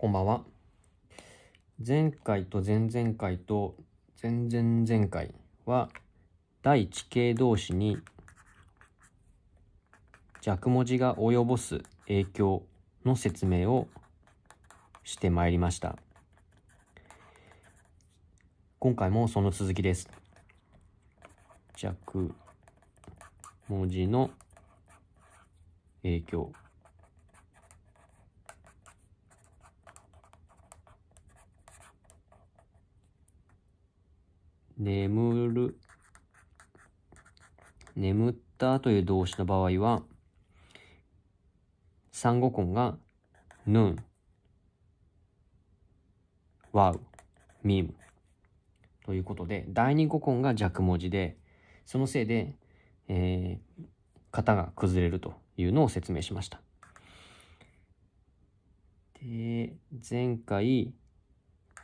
こんばんは。前回と前々回と前々前回は、第1形同士に弱文字が及ぼす影響の説明をしてまいりました。今回もその続きです。弱文字の影響。眠る、眠ったという動詞の場合は、三語根が、ぬん、わう、みむ。ということで、第二語根が弱文字で、そのせいで、えー、型が崩れるというのを説明しました。で、前回、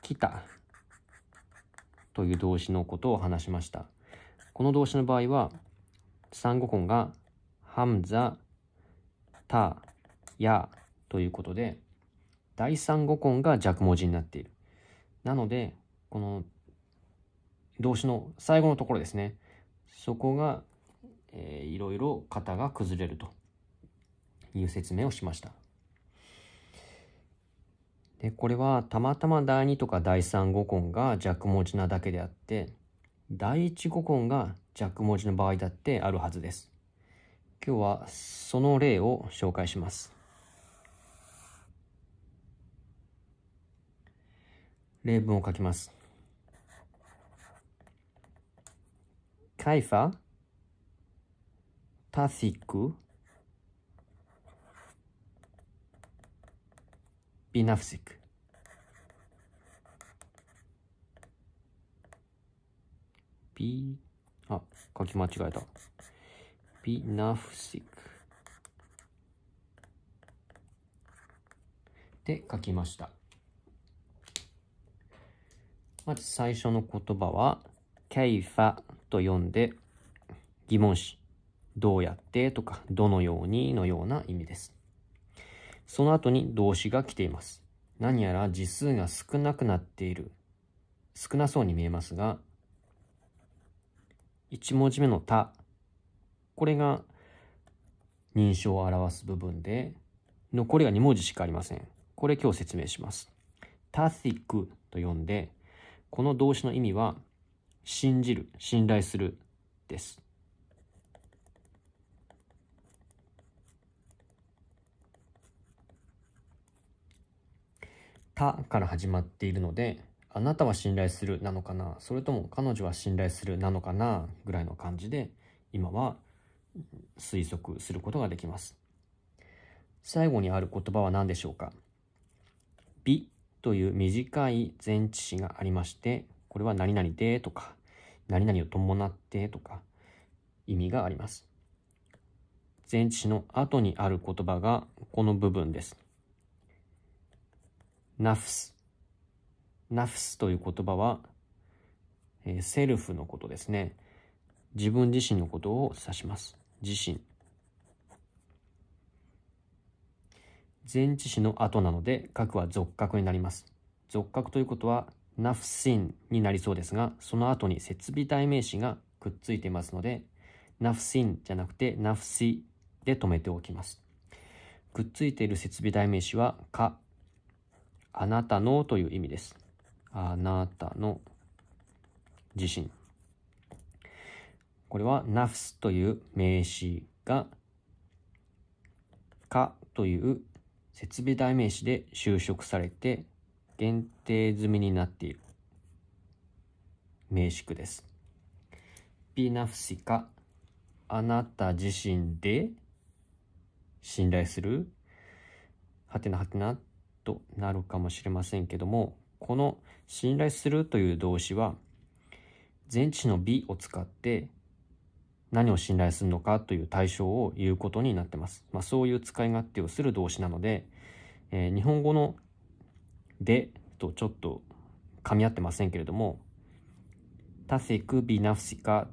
来たという動詞のことを話しました。この動詞の場合は、産語根がハムザ、タ、ヤということで、第三語根が弱文字になっている。なので、この動詞の最後のところですね。そこが、えー、いろいろ型が崩れるという説明をしました。で、これはたまたま第2とか第3語根が弱文字なだけであって、第1語根が弱文字の場合だってあるはずです。今日はその例を紹介します。例文を書きます。カイファ、タフィック、بنفسك B あ書き間違えた بنفسك で書きましたまず最初の言葉は「ケイファ」と読んで疑問詞「どうやって」とか「どのように」のような意味ですその後に動詞が来ています。何やら字数が少なくなっている。少なそうに見えますが、1文字目のた。これが認証を表す部分で、残りが2文字しかありません。これ今日説明します。タティクと呼んで、この動詞の意味は、信じる、信頼するです。たから始まっているので、あなたは信頼するなのかな、それとも彼女は信頼するなのかな、ぐらいの感じで、今は推測することができます。最後にある言葉は何でしょうか美という短い前置詞がありまして、これは何々でとか、何々を伴ってとか、意味があります。前置詞の後にある言葉がこの部分です。ナフス。ナフスという言葉は、えー、セルフのことですね。自分自身のことを指します。自身。前置詞の後なので、核は俗核になります。俗核ということは、ナフシンになりそうですが、その後に設備代名詞がくっついていますので、ナフシンじゃなくて、ナフシで止めておきます。くっついている設備代名詞は、か、あなたのという意味です。あなたの自身。これはナフスという名詞が、かという設備代名詞で修飾されて限定済みになっている名詞句です。ピナフシカ、あなた自身で信頼する、はてなはてなとなるかもしれませんけども、この信頼するという動詞は、前置詞の美を使って何を信頼するのかという対象を言うことになってます。まあ、そういう使い勝手をする動詞なので、えー、日本語のでとちょっと噛み合ってませんけれども、タセクナフシか。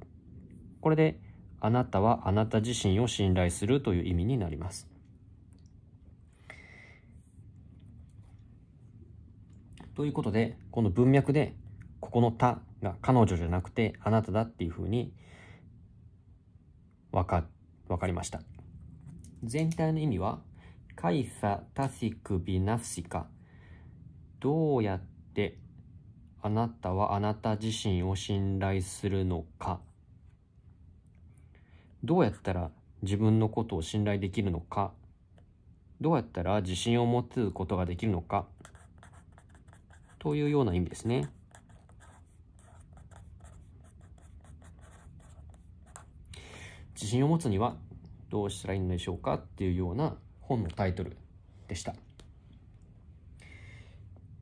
これであなたはあなた自身を信頼するという意味になります。ということで、この文脈で、ここの他が彼女じゃなくてあなただっていうふうに分か、分かりました。全体の意味は、カイサタシクビナフシカ。どうやってあなたはあなた自身を信頼するのか。どうやったら自分のことを信頼できるのか。どうやったら自信を持つことができるのか。というような意味ですね。自信を持つにはどうしたらいいのでしょうかっていうような本のタイトルでした。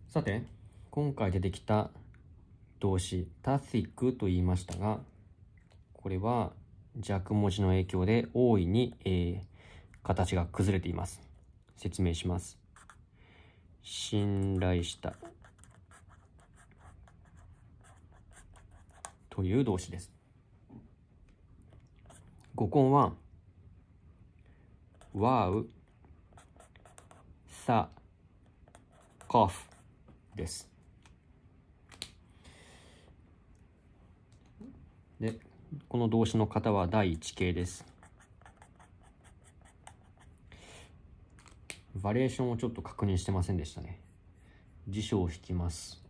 さて、今回出てきた動詞タシックと言いましたが、これは弱文字の影響で大いに、えー、形が崩れています。説明します。信頼したという動詞です。語根は、わう、さ、かふです。で、この動詞の型は第1形です。バリエーションをちょっと確認してませんでしたね。辞書を引きます。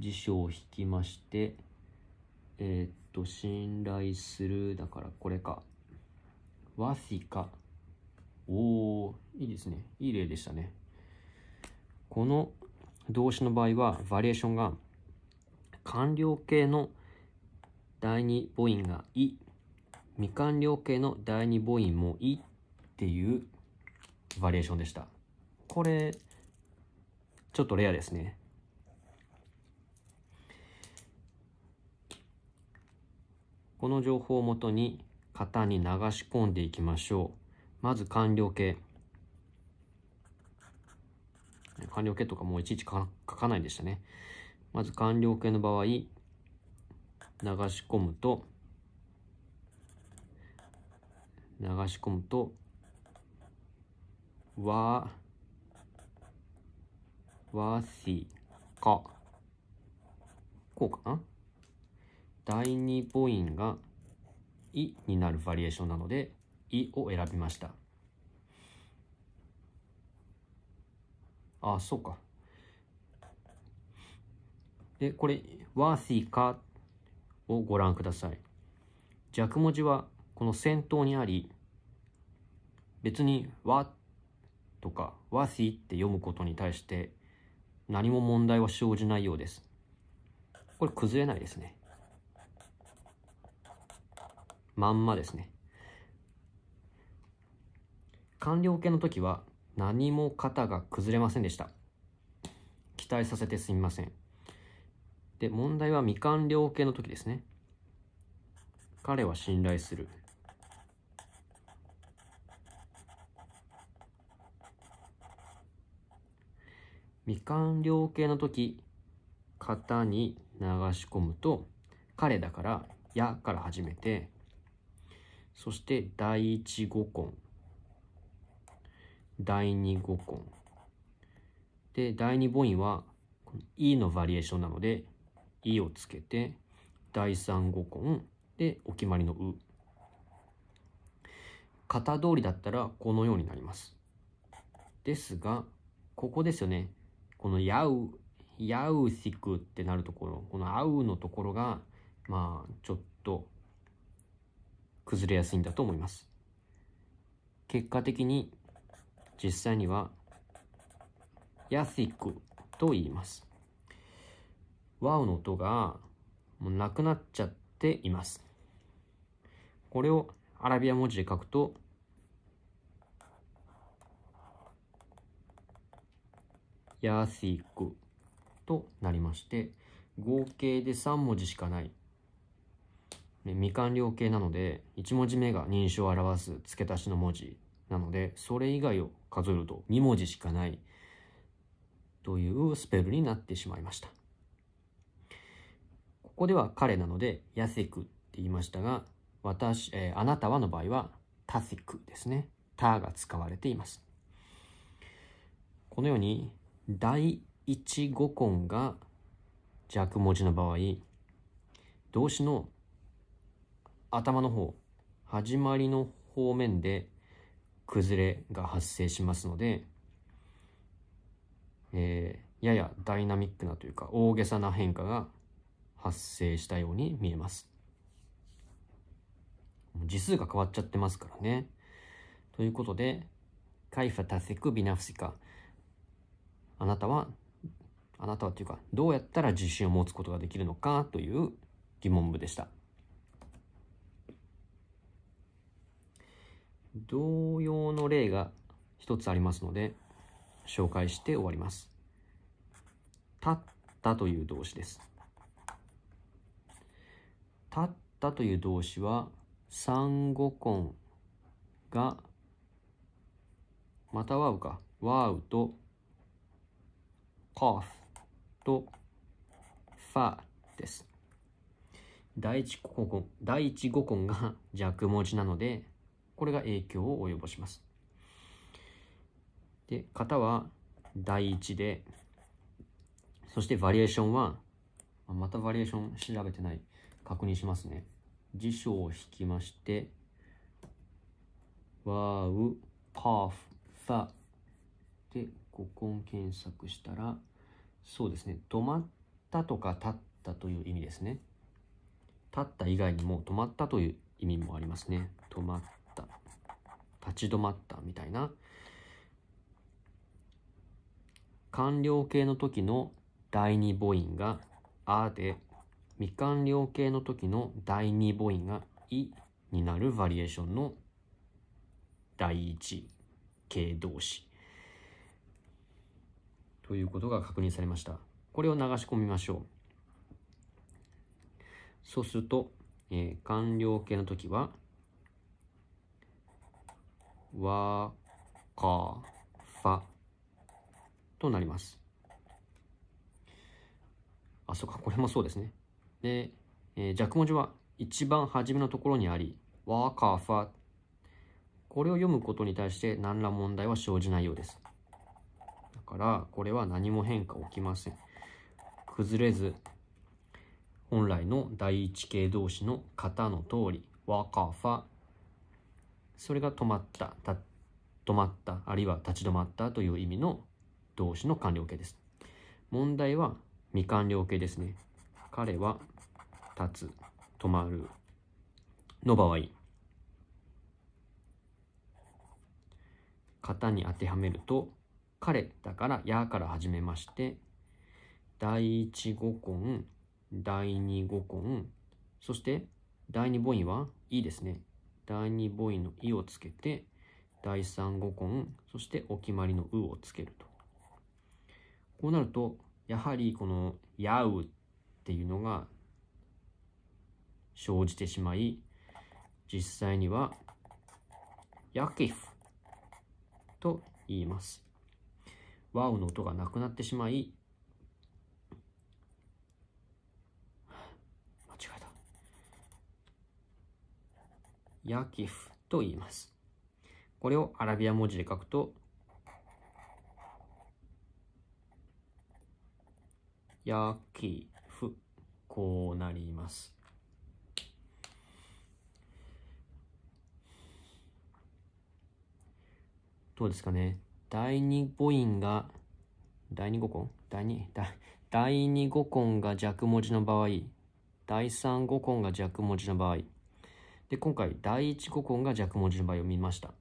辞書を引きまして、えー、っと、信頼する、だからこれか。わしか。おお、いいですね。いい例でしたね。この動詞の場合は、バリエーションが、完了形の第2母音が「い」未完了形の第2母音も「い」っていうバリエーションでしたこれちょっとレアですねこの情報をもとに型に流し込んでいきましょう。まず完了形。完了形とかもういちいち書かないでしたね。まず完了形の場合、流し込むと、流し込むと、わ、わしか。こうかな第2母音が「い」になるバリエーションなので「い」を選びましたあそうかでこれ「ワーシーか」をご覧ください弱文字はこの先頭にあり別に「わ」とか「わし」って読むことに対して何も問題は生じないようですこれ崩れないですねまんまですね。完了形の時は何も型が崩れませんでした。期待させてすみません。で、問題は未完了形の時ですね。彼は信頼する。未完了形の時、型に流し込むと、彼だから、やから始めて、そして第1五根第2五根で第2母音は E のバリエーションなので E をつけて第3五根でお決まりの「う」型通りだったらこのようになりますですがここですよねこの「やう」「やうしく」ってなるところこの「あう」のところがまあちょっと崩れやすいんだと思います。結果的に実際にはヤシックと言います。ワウの音がもうなくなっちゃっています。これをアラビア文字で書くとヤシックとなりまして合計で3文字しかないね、未完了形なので、1文字目が認証を表す付け足しの文字なので、それ以外を数えると2文字しかないというスペルになってしまいました。ここでは彼なので、ヤセクって言いましたが、私、えー、あなたはの場合は、タセクですね。タが使われています。このように、第一語根が弱文字の場合、動詞の頭の方、始まりの方面で崩れが発生しますので、えー、ややダイナミックなというか大げさな変化が発生したように見えます。時数が変わっちゃってますからね。ということで、カイファタセクビナフシカ。あなたは、あなたはというか、どうやったら自信を持つことができるのかという疑問部でした。同様の例が一つありますので、紹介して終わります。立ったという動詞です。立ったという動詞は、産語根が、またワウか、ワウと、カーフと、ファです。第一語根、第一語根が弱文字なので、これが影響を及ぼします。で、型は第1で、そしてバリエーションは、またバリエーション調べてない。確認しますね。辞書を引きまして、ワウ、パーフ、ファ。で、ここを検索したら、そうですね、止まったとか立ったという意味ですね。立った以外にも止まったという意味もありますね。止まっ立ち止まったみたいな官僚系の時の第二母音があで未完了形の時の第二母音がいになるバリエーションの第一形動詞ということが確認されました。これを流し込みましょう。そうすると、えー、完了形の時はわ、か、となります。あ、そうか、これもそうですね。で、えー、弱文字は一番初めのところにあり、わ、か、fa これを読むことに対して何ら問題は生じないようです。だから、これは何も変化起きません。崩れず、本来の第一形動詞の型の通り、わ、か、fa それが止まった止まったあるいは立ち止まったという意味の動詞の完了形です問題は未完了形ですね彼は立つ止まるの場合型に当てはめると彼だからやから始めまして第一語根第二語根そして第二母音はいいですね第2母音の「い」をつけて第3語根そしてお決まりの「う」をつけるとこうなるとやはりこの「やう」っていうのが生じてしまい実際には「やけふ」と言います。ワウの音がなくなってしまいヤキフと言います。これをアラビア文字で書くと、ヤキフ、こうなります。どうですかね。第2母音が、第2語根第2、第2語根が弱文字の場合、第3語根が弱文字の場合、で、今回第一古今が弱文字の場合を見ました。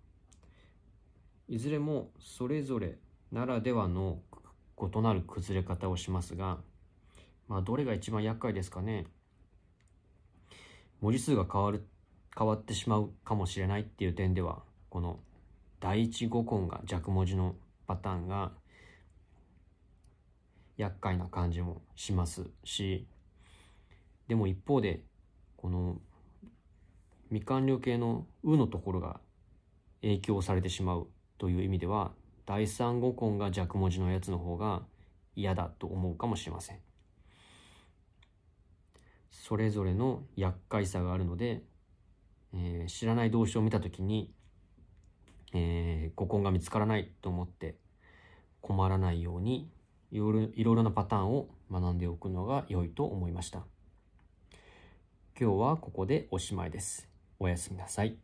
いずれもそれぞれならではの異なる崩れ方をしますが、まあ、どれが一番厄介ですかね。文字数が変わる、変わってしまうかもしれないっていう点では、この第一五根が弱文字のパターンが厄介な感じもしますし、でも一方で、この未完了形の「う」のところが影響されてしまうという意味では第三語根が弱文字のやつの方が嫌だと思うかもしれませんそれぞれの厄介さがあるので、えー、知らない動詞を見た時に、えー、語根が見つからないと思って困らないようにいろいろなパターンを学んでおくのが良いと思いました今日はここでおしまいですおやすみなさい。